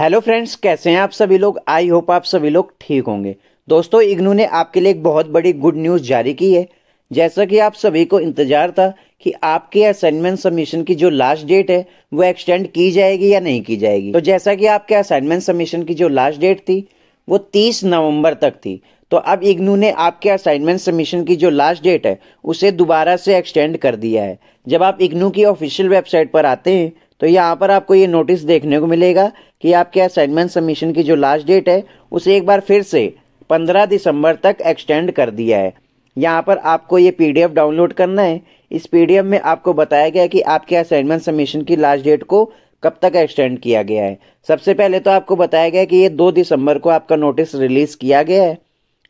hello friends कैसे हैं आप सभी लोग आई होप आप सभी लोग ठीक होंगे दोस्तों इग्नू ने आपके लिए एक बहुत बड़ी गुड न्यूज़ जारी की है जैसा कि आप सभी को इंतजार था कि आपके असाइनमेंट सबमिशन की जो लास्ट डेट है वो एक्सटेंड की जाएगी या नहीं की जाएगी तो जैसा कि आपके असाइनमेंट सबमिशन की जो लास्ट डेट थी वो तीस नवम्बर तक थी तो अब इग्नू ने आपके असाइनमेंट सबमिशन की जो लास्ट डेट है उसे दोबारा से एक्सटेंड कर दिया है जब आप इग्नू की ऑफिशियल वेबसाइट पर आते हैं तो यहाँ पर आपको ये नोटिस देखने को मिलेगा कि आपके असाइनमेंट सबमिशन की जो लास्ट डेट है उसे एक बार फिर से 15 दिसंबर तक एक्सटेंड कर दिया है यहाँ पर आपको ये पीडीएफ डाउनलोड करना है इस पीडीएफ में आपको बताया गया कि आपके असाइनमेंट सबमिशन की लास्ट डेट को कब तक एक्सटेंड किया गया है सबसे पहले तो आपको बताया गया कि ये दो दिसंबर को आपका नोटिस रिलीज़ किया गया है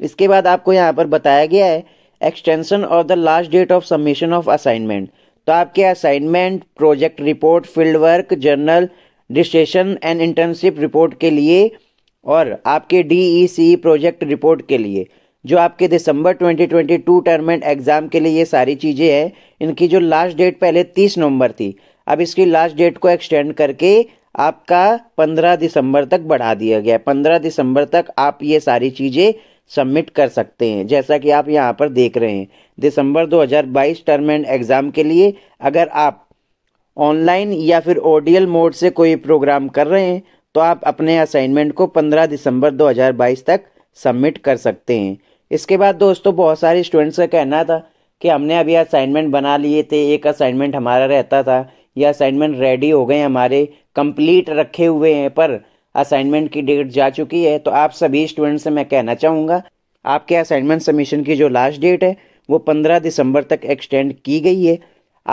इसके बाद आपको यहाँ पर बताया गया है extension of the last date of submission of assignment तो आपके assignment project report field work journal dissertation and internship report के लिए और आपके डी प्रोजेक्ट रिपोर्ट के लिए जो आपके दिसंबर 2022 टर्म एंड एग्ज़ाम के लिए ये सारी चीज़ें हैं इनकी जो लास्ट डेट पहले 30 नवंबर थी अब इसकी लास्ट डेट को एक्सटेंड करके आपका 15 दिसंबर तक बढ़ा दिया गया है 15 दिसंबर तक आप ये सारी चीज़ें सबमिट कर सकते हैं जैसा कि आप यहाँ पर देख रहे हैं दिसंबर 2022 टर्म एंड एग्ज़ाम के लिए अगर आप ऑनलाइन या फिर ओडियल मोड से कोई प्रोग्राम कर रहे हैं तो आप अपने असाइनमेंट को 15 दिसंबर 2022 तक सबमिट कर सकते हैं इसके बाद दोस्तों बहुत सारे स्टूडेंट्स का कहना था कि हमने अभी असाइनमेंट बना लिए थे एक असाइनमेंट हमारा रहता था ये असाइनमेंट रेडी हो गए हमारे कंप्लीट रखे हुए हैं पर असाइनमेंट की डेट जा चुकी है तो आप सभी स्टूडेंट से मैं कहना चाहूँगा आपके असाइनमेंट सबमिशन की जो लास्ट डेट है वो पंद्रह दिसंबर तक एक्सटेंड की गई है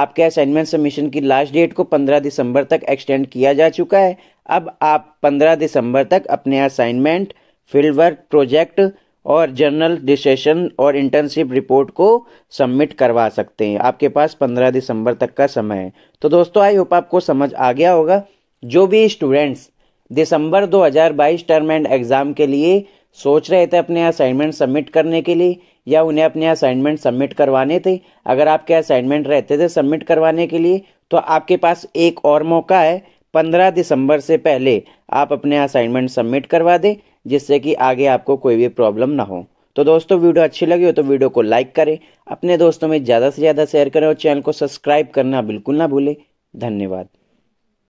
आपके असाइनमेंट सबमिशन की लास्ट डेट को पंद्रह दिसंबर तक एक्सटेंड किया जा चुका है अब आप पंद्रह दिसंबर तक अपने असाइनमेंट फील्ड वर्क प्रोजेक्ट और जर्नल डिसेशन और इंटर्नशिप रिपोर्ट को सबमिट करवा सकते हैं आपके पास 15 दिसंबर तक का समय है तो दोस्तों आई होप आपको समझ आ गया होगा जो भी स्टूडेंट्स दिसंबर 2022 टर्म एंड एग्ज़ाम के लिए सोच रहे थे अपने असाइनमेंट सबमिट करने के लिए या उन्हें अपने असाइनमेंट सबमिट करवाने थे अगर आपके असाइनमेंट रहते थे सबमिट करवाने के लिए तो आपके पास एक और मौका है 15 दिसंबर से पहले आप अपने असाइनमेंट सबमिट करवा दें जिससे कि आगे आपको कोई भी प्रॉब्लम ना हो तो दोस्तों वीडियो अच्छी लगी हो तो वीडियो को लाइक करें अपने दोस्तों में ज़्यादा से ज़्यादा शेयर करें और चैनल को सब्सक्राइब करना बिल्कुल ना भूलें धन्यवाद